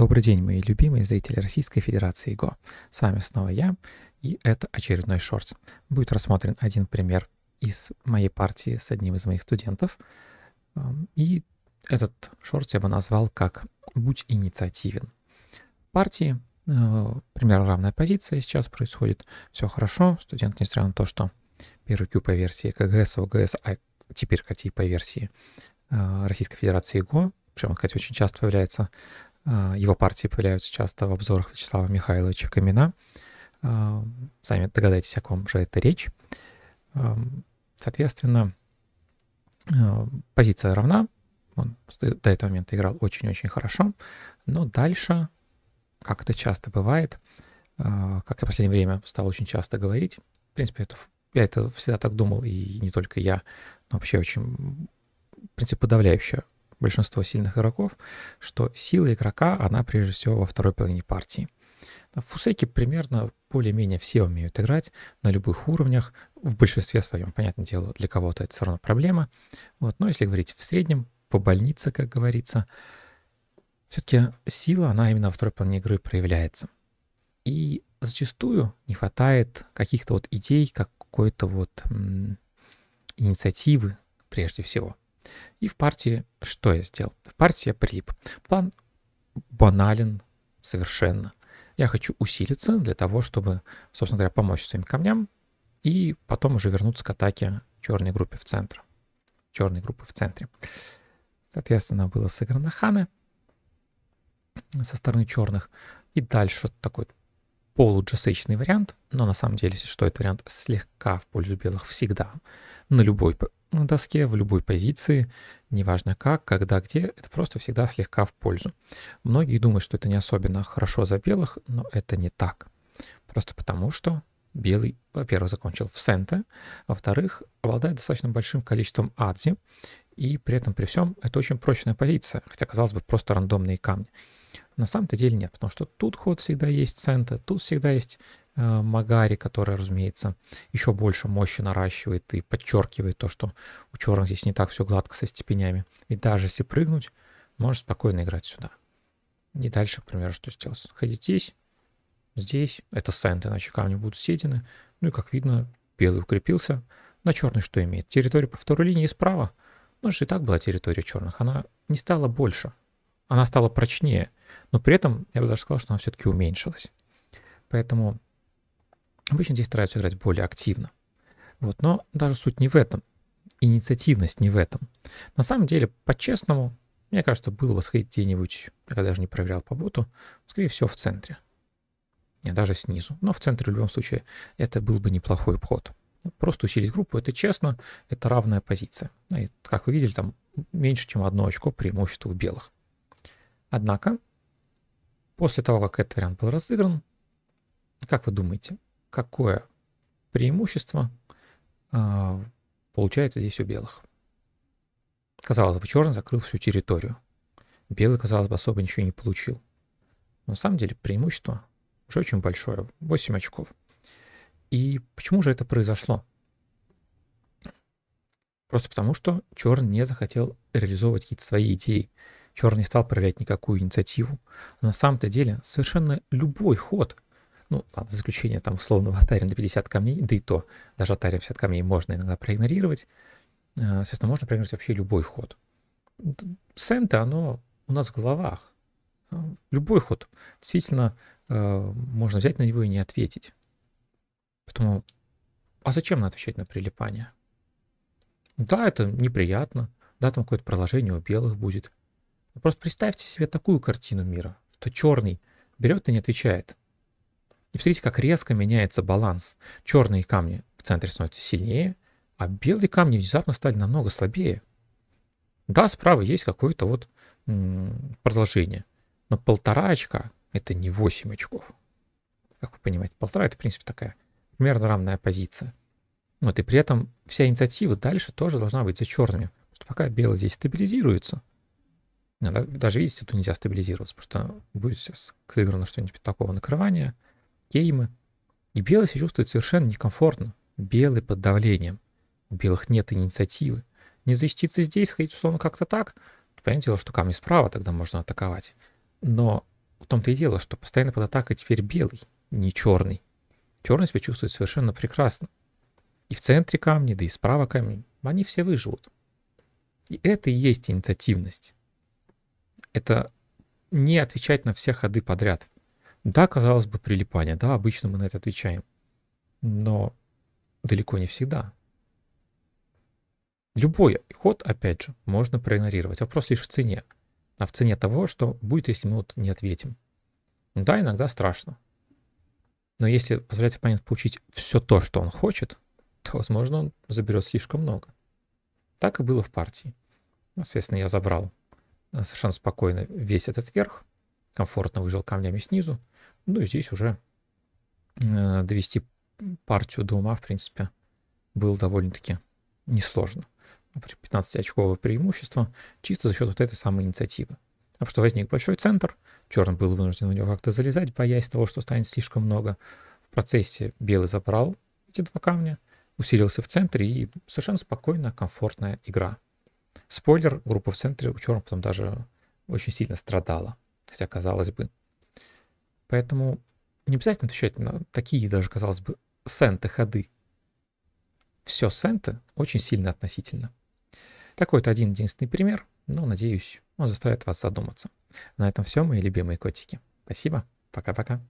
Добрый день, мои любимые зрители Российской Федерации ИГО. С вами снова я, и это очередной шортс. Будет рассмотрен один пример из моей партии с одним из моих студентов. И этот шорт я бы назвал как «Будь инициативен». В партии э, примерно равная позиция сейчас происходит. Все хорошо, студент, несмотря на то, что первый Q по версии КГС, ОГС, а теперь КТИ по версии э, Российской Федерации ИГО, причем, кстати, очень часто появляется а, его партии появляются часто в обзорах Вячеслава Михайловича Камина. А, сами догадайтесь, о ком же это речь. А, соответственно, позиция равна. Он до этого момента играл очень-очень хорошо. Но дальше, как это часто бывает, как я в последнее время стал очень часто говорить, в принципе, это, я это всегда так думал, и не только я, но вообще очень, в принципе, подавляющее большинство сильных игроков, что сила игрока, она прежде всего во второй половине партии. В фусеке примерно более-менее все умеют играть на любых уровнях, в большинстве своем, понятное дело, для кого-то это все равно проблема. Вот, но если говорить в среднем, по больнице, как говорится, все-таки сила, она именно во второй половине игры проявляется. И зачастую не хватает каких-то вот идей, какой-то вот м- инициативы прежде всего. И в партии что я сделал? В партии я приб. План банален совершенно. Я хочу усилиться для того, чтобы, собственно говоря, помочь своим камням и потом уже вернуться к атаке черной группы в центр. Черной группы в центре. Соответственно, было сыграно ханы со стороны черных. И дальше такой полуджасечный вариант, но на самом деле, что, этот вариант слегка в пользу белых всегда. На любой доске, в любой позиции, неважно как, когда, где, это просто всегда слегка в пользу. Многие думают, что это не особенно хорошо за белых, но это не так. Просто потому, что белый, во-первых, закончил в сенте, а во-вторых, обладает достаточно большим количеством адзи, и при этом при всем это очень прочная позиция, хотя, казалось бы, просто рандомные камни. На самом-то деле нет, потому что тут ход всегда есть цента, тут всегда есть э, Магари, которая, разумеется, еще больше мощи наращивает и подчеркивает то, что у черных здесь не так все гладко со степенями. И даже если прыгнуть, можешь спокойно играть сюда. И дальше, к примеру, что сделать? Ходить здесь, здесь, это сент, иначе камни будут съедены. Ну и, как видно, белый укрепился. На черный что имеет? Территория по второй линии справа. Ну, же и так была территория черных. Она не стала больше она стала прочнее, но при этом я бы даже сказал, что она все-таки уменьшилась. Поэтому обычно здесь стараются играть более активно. Вот, но даже суть не в этом. Инициативность не в этом. На самом деле, по-честному, мне кажется, было бы сходить где-нибудь, я даже не проверял по боту, скорее всего, в центре. не даже снизу. Но в центре, в любом случае, это был бы неплохой обход. Просто усилить группу, это честно, это равная позиция. И, как вы видели, там меньше, чем одно очко преимущество у белых. Однако, после того, как этот вариант был разыгран, как вы думаете, какое преимущество э, получается здесь у белых? Казалось бы, черный закрыл всю территорию. Белый, казалось бы, особо ничего не получил. Но на самом деле преимущество уже очень большое, 8 очков. И почему же это произошло? Просто потому, что черный не захотел реализовывать какие-то свои идеи. Чор не стал проверять никакую инициативу. Но на самом-то деле совершенно любой ход, ну, ладно, за исключением там условного атария до 50 камней, да и то, даже атария 50 камней можно иногда проигнорировать, э, соответственно, можно проигнорировать вообще любой ход. Сента, оно у нас в головах. Э, любой ход. Действительно, э, можно взять на него и не ответить. Потому, а зачем отвечать на прилипание? Да, это неприятно, да, там какое-то продолжение у белых будет, Просто представьте себе такую картину мира, что черный берет и не отвечает. И посмотрите, как резко меняется баланс. Черные камни в центре становятся сильнее, а белые камни внезапно стали намного слабее. Да, справа есть какое-то вот продолжение, но полтора очка — это не 8 очков. Как вы понимаете, полтора — это, в принципе, такая примерно равная позиция. Вот, и при этом вся инициатива дальше тоже должна быть за черными. Потому что пока белый здесь стабилизируется, даже, видите, тут нельзя стабилизироваться, потому что будет сейчас сыграно что-нибудь такого накрывания, геймы. И белый себя чувствует совершенно некомфортно. Белый под давлением. У белых нет инициативы. Не защититься здесь, хоть условно как-то так. Понятное дело, что камни справа тогда можно атаковать. Но в том-то и дело, что постоянно под атакой теперь белый, не черный. Черный себя чувствует совершенно прекрасно. И в центре камни, да и справа камни, они все выживут. И это и есть инициативность это не отвечать на все ходы подряд. Да, казалось бы, прилипание, да, обычно мы на это отвечаем, но далеко не всегда. Любой ход, опять же, можно проигнорировать. Вопрос лишь в цене. А в цене того, что будет, если мы вот не ответим. Да, иногда страшно. Но если позволять оппоненту получить все то, что он хочет, то, возможно, он заберет слишком много. Так и было в партии. Соответственно, я забрал Э, совершенно спокойно весь этот верх, комфортно выжил камнями снизу. Ну и здесь уже э, довести партию до ума, в принципе, было довольно-таки несложно. 15-очковое преимущество чисто за счет вот этой самой инициативы. А что возник большой центр, черный был вынужден у него как-то залезать, боясь того, что станет слишком много. В процессе белый забрал эти два камня, усилился в центре и совершенно спокойная, комфортная игра. Спойлер, группа в центре у черных потом даже очень сильно страдала, хотя казалось бы. Поэтому не обязательно отвечать на такие даже, казалось бы, сенты ходы. Все сенты очень сильно относительно. Такой это один единственный пример, но, надеюсь, он заставит вас задуматься. На этом все, мои любимые котики. Спасибо, пока-пока.